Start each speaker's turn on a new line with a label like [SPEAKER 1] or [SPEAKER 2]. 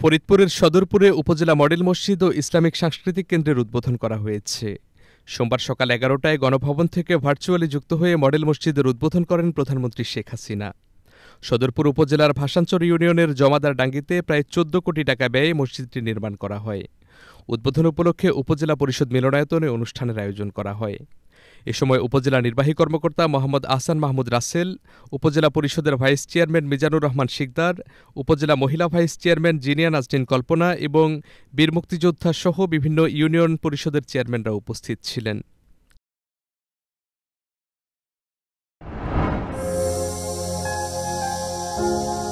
[SPEAKER 1] ফরিদপুরের সদরপুরে উপজেলা মডেল মসজিদ ও ইসলামিক সাংস্কৃতিক কেন্দ্রের উদ্বোধন করা হয়েছে সোমবার সকাল এগারোটায় গণভবন থেকে ভার্চুয়ালি যুক্ত হয়ে মডেল মসজিদের উদ্বোধন করেন প্রধানমন্ত্রী শেখ হাসিনা সদরপুর উপজেলার ভাষাঞ্চর ইউনিয়নের জমাদার ডাঙ্গিতে প্রায় চোদ্দ কোটি টাকা ব্যয়ে মসজিদটি নির্মাণ করা হয় উদ্বোধন উপলক্ষে উপজেলা পরিষদ মিলনায়তনে অনুষ্ঠানের আয়োজন করা হয় এ সময় উপজেলা নির্বাহী কর্মকর্তা মোহাম্মদ আহসান মাহমুদ রাসেল উপজেলা পরিষদের ভাইস চেয়ারম্যান মিজানুর রহমান শিকদার উপজেলা মহিলা ভাইস চেয়ারম্যান জিনিয়া নাজরিন কল্পনা এবং বীর মুক্তিযোদ্ধা সহ বিভিন্ন ইউনিয়ন পরিষদের চেয়ারম্যানরা উপস্থিত ছিলেন thank you